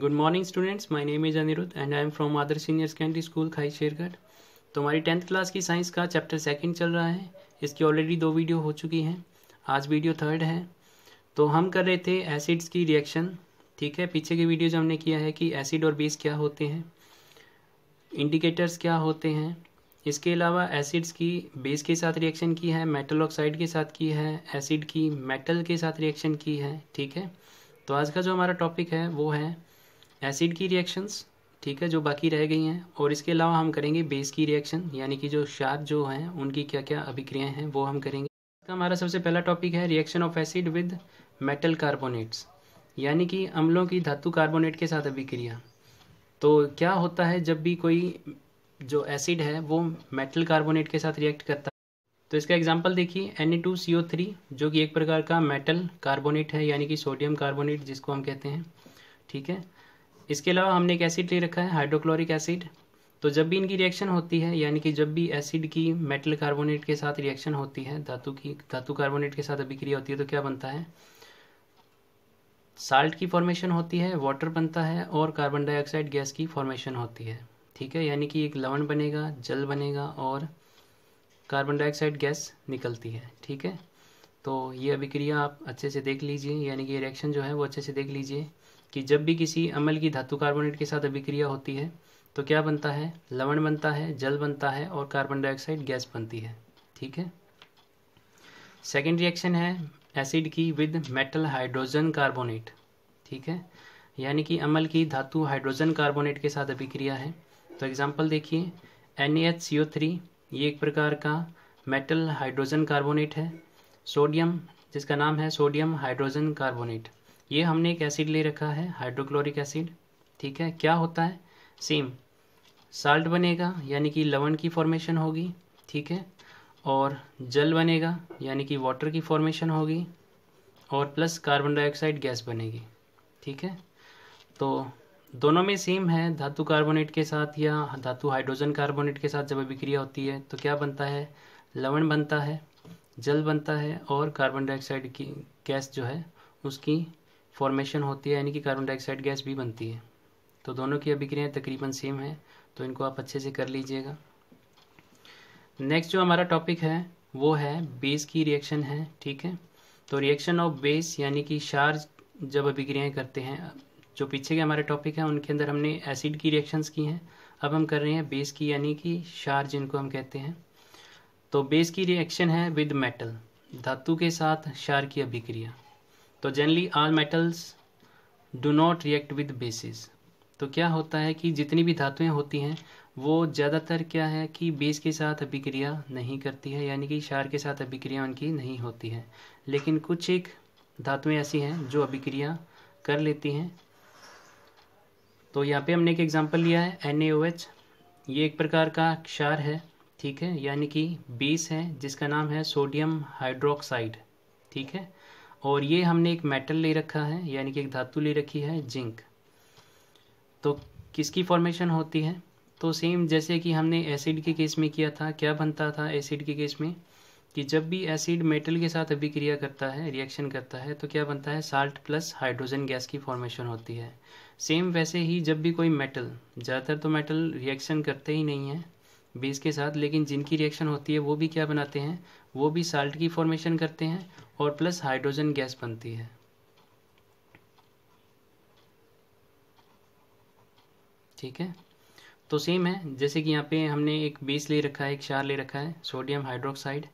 good morning students my name is Anirudh and I am from अदर senior secondary school Khai Shergarh तो हमारी tenth class की science का chapter second चल रहा है इसकी ऑलरेडी दो वीडियो हो चुकी हैं आज वीडियो थर्ड है तो हम कर रहे थे एसिड्स की रिएक्शन ठीक है पीछे की जो हमने किया है कि एसिड और बेस क्या होते हैं इंडिकेटर्स क्या होते हैं इसके अलावा एसिड्स की बेस के साथ रिएक्शन की है मेटल ऑक्साइड के साथ की है एसिड की मेटल के साथ रिएक्शन की है ठीक है तो आज का जो हमारा टॉपिक है वो है एसिड की रिएक्शंस ठीक है जो बाकी रह गई हैं और इसके अलावा हम करेंगे बेस की रिएक्शन यानी कि जो शार्प जो हैं उनकी क्या क्या अभिक्रियाएं हैं वो हम करेंगे इसका हमारा सबसे पहला टॉपिक है reaction of acid with metal carbonates यानी कि अम्लों की धातु कार्बोनेट के साथ अभिक्रिया तो क्या होता है जब भी कोई जो एसिड है वो मेटल कार्बोनेट के साथ रिएक्ट करता है तो इसका एग्जाम्पल देखिए Na2CO3 e जो कि एक प्रकार का मेटल कार्बोनेट है यानी कि सोडियम कार्बोनेट जिसको हम कहते हैं ठीक है इसके अलावा हमने एक एसिड ले रखा है हाइड्रोक्लोरिक एसिड तो जब भी इनकी रिएक्शन होती है यानी कि जब भी एसिड की मेटल कार्बोनेट के साथ रिएक्शन होती है धातु की धातु कार्बोनेट के साथ अभिक्रिया होती है तो क्या बनता है साल्ट की फॉर्मेशन होती है वाटर बनता है और कार्बन डाइऑक्साइड गैस की फॉर्मेशन होती है ठीक है यानी कि एक लवण बनेगा जल बनेगा और कार्बन डाइऑक्साइड गैस निकलती है ठीक है तो ये अभिक्रिया आप अच्छे से देख लीजिए यानी कि रिएक्शन जो है वो अच्छे से देख लीजिए कि जब भी किसी अमल की धातु कार्बोनेट के साथ अभिक्रिया होती है तो क्या बनता है लवण बनता है जल बनता है और कार्बन डाइऑक्साइड गैस बनती है ठीक है सेकेंड रिएक्शन है एसिड की विद मेटल हाइड्रोजन कार्बोनेट ठीक है यानी कि अमल की धातु हाइड्रोजन कार्बोनेट के साथ अभिक्रिया है तो एग्जाम्पल देखिए एन एच थ्री ये एक प्रकार का मेटल हाइड्रोजन कार्बोनेट है सोडियम जिसका नाम है सोडियम हाइड्रोजन कार्बोनेट ये हमने एक एसिड ले रखा है हाइड्रोक्लोरिक एसिड ठीक है क्या होता है सेम साल्ट बनेगा यानी कि लवण की फॉर्मेशन होगी ठीक है और जल बनेगा यानी कि वाटर की फॉर्मेशन होगी और प्लस कार्बन डाइऑक्साइड गैस बनेगी ठीक है तो दोनों में सेम है धातु कार्बोनेट के साथ या धातु हाइड्रोजन कार्बोनेट के साथ जब अभिक्रिया होती है तो क्या बनता है लवण बनता है जल बनता है और कार्बन डाइऑक्साइड की गैस जो है उसकी फॉर्मेशन होती है यानी कि कार्बन डाइऑक्साइड गैस भी बनती है तो दोनों की अभिक्रियाएं तकरीबन सेम है तो इनको आप अच्छे से कर लीजिएगा नेक्स्ट जो हमारा टॉपिक है वो है बेस की रिएक्शन है ठीक है तो रिएक्शन ऑफ बेस यानी कि शार्ज जब अभिक्रियाएँ करते हैं जो पीछे के हमारे टॉपिक हैं उनके अंदर हमने एसिड की रिएक्शंस की हैं अब हम कर रहे हैं बेस की यानी कि शार जिनको हम कहते हैं तो बेस की रिएक्शन है विद मेटल धातु के साथ शार की अभिक्रिया तो generally all metals do not react with bases तो क्या होता है कि जितनी भी धातुएं होती हैं वो ज़्यादातर क्या है कि बेस के साथ अभिक्रिया नहीं करती है यानी कि क्षार के साथ अभिक्रिया उनकी नहीं होती है लेकिन कुछ एक धातुएं ऐसी हैं जो अभिक्रिया कर लेती हैं तो यहाँ पे हमने एक एग्जांपल लिया है एन ये एक प्रकार का क्षार है ठीक है यानी कि बेस है जिसका नाम है सोडियम हाइड्रोक्साइड ठीक है और ये हमने एक मेटल ले रखा है यानी कि एक धातु ले रखी है जिंक तो किसकी फॉर्मेशन होती है तो सेम जैसे कि हमने एसिड के केस में किया था क्या बनता था एसिड के केस में कि जब भी एसिड मेटल के साथ अभिक्रिया करता है रिएक्शन करता है तो क्या बनता है साल्ट प्लस हाइड्रोजन गैस की फॉर्मेशन होती है सेम वैसे ही जब भी कोई मेटल ज़्यादातर तो मेटल रिएक्शन करते ही नहीं है बेस के साथ लेकिन जिनकी रिएक्शन होती है वो भी क्या बनाते हैं वो भी साल्ट की फॉर्मेशन करते हैं और प्लस हाइड्रोजन गैस बनती है ठीक है तो सेम है जैसे कि यहाँ पे हमने एक बेस ले रखा है एक क्षार ले रखा है सोडियम हाइड्रोक्साइड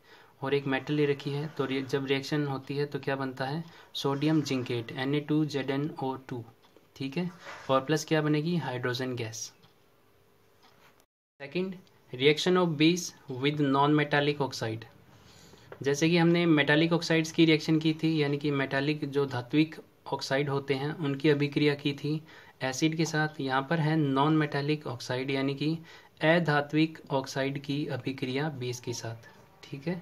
और एक मेटल ले रखी है तो जब रिएक्शन होती है तो क्या बनता है sodium zincate N A two Z two ठीक है और प्लस क्या बनेगी hydrogen gas second reaction of base with non metallic oxide जैसे कि हमने मेटालिक ऑक्साइड्स की रिएक्शन की थी यानी कि मेटालिक जो धात्विक ऑक्साइड होते हैं उनकी अभिक्रिया की थी एसिड के साथ यहाँ पर है नॉन मेटालिक ऑक्साइड यानी कि अधात्विक ऑक्साइड की अभिक्रिया बेस के साथ ठीक है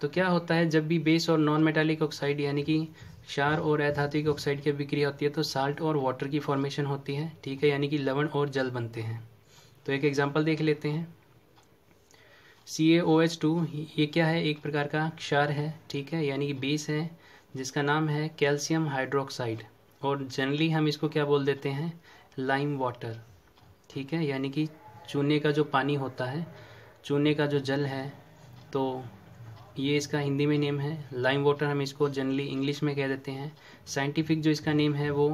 तो क्या होता है जब भी बेस और नॉन मेटालिक ऑक्साइड यानी कि क्षार और अधात्विक ऑक्साइड की अभिक्रिया होती है तो साल्ट और वाटर की फॉर्मेशन होती है ठीक है यानी कि लवण और जल बनते हैं तो एक एग्जाम्पल देख लेते हैं सी ए ओ एच टू ये क्या है एक प्रकार का क्षार है ठीक है यानी कि बेस है जिसका नाम है कैल्शियम हाइड्रोक्साइड और जनरली हम इसको क्या बोल देते हैं लाइम वाटर ठीक है यानी कि चूने का जो पानी होता है चूने का जो जल है तो ये इसका हिंदी में नेम है लाइम वाटर हम इसको जनरली इंग्लिश में कह देते हैं साइंटिफिक जो इसका नेम है वो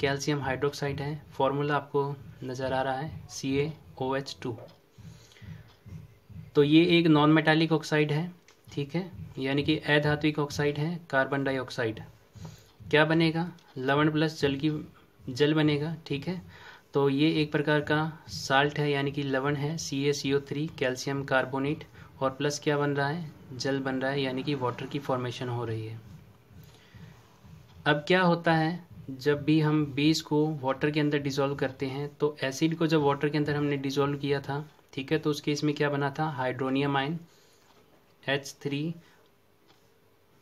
कैल्शियम हाइड्रोक्साइड है फॉर्मूला आपको नज़र आ रहा है सी ए ओ एच टू तो ये एक नॉन मेटालिक ऑक्साइड है ठीक है यानी कि अधात्विक ऑक्साइड है कार्बन डाइऑक्साइड क्या बनेगा लवण प्लस जल की जल बनेगा ठीक है तो ये एक प्रकार का साल्ट है यानी कि लवण है C A C O three calcium carbonate और प्लस क्या बन रहा है जल बन रहा है यानी कि वाटर की फॉर्मेशन हो रही है अब क्या होता है जब भी हम बेस को वाटर के अंदर डिसॉल्व करते हैं तो एसिड को जब वाटर के अंदर हमने डिसॉल्व किया था ठीक है तो उस केस में क्या बना था hydronium ion H three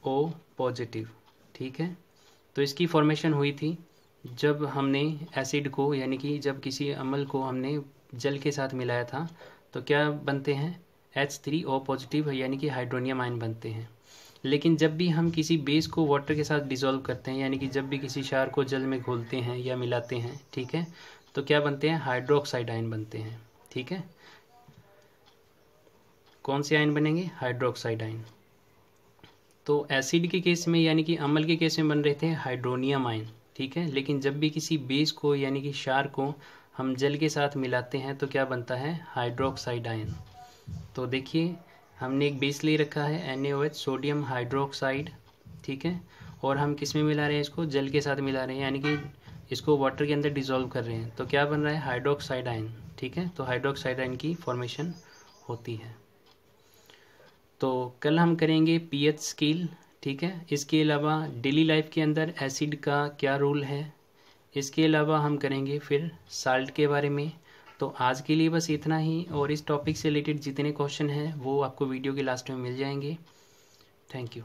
O positive ठीक है तो इसकी फॉर्मेशन हुई थी जब हमने एसिड को यानी कि जब किसी अमल को हमने जल के साथ मिलाया था तो क्या बनते हैं एच थ्री ओ पॉजिटिव यानी कि हाइड्रोनियम आयन बनते हैं लेकिन जब भी हम किसी बेस को वाटर के साथ डिजोल्व करते हैं यानी कि जब भी किसी शार को जल में घोलते हैं या मिलाते हैं ठीक है तो क्या बनते हैं हाइड्रोक्साइड आयन बनते हैं ठीक है कौन से आयन बनेंगे हाइड्रोक्साइड आयन तो एसिड के केस में यानी कि अम्ल के केस में बन रहे थे हाइड्रोनियम आयन ठीक है लेकिन जब भी किसी बेस को यानी कि शार को हम जल के साथ मिलाते हैं तो क्या बनता है हाइड्रोक्साइड आयन तो देखिए हमने एक बेस ले रखा है एन सोडियम हाइड्रोक्साइड ठीक है और हम किस में मिला रहे हैं इसको जल के साथ मिला रहे हैं यानी कि इसको वाटर के अंदर डिजोल्व कर रहे हैं तो क्या बन रहा है हाइड्रोक्साइड आयन ठीक है तो हाइड्रोक्साइड आयन की फॉर्मेशन होती है तो कल हम करेंगे पीएच स्केल ठीक है इसके अलावा डेली लाइफ के अंदर एसिड का क्या रोल है इसके अलावा हम करेंगे फिर साल्ट के बारे में तो आज के लिए बस इतना ही और इस टॉपिक से रिलेटेड जितने क्वेश्चन हैं वो आपको वीडियो के लास्ट में मिल जाएंगे थैंक यू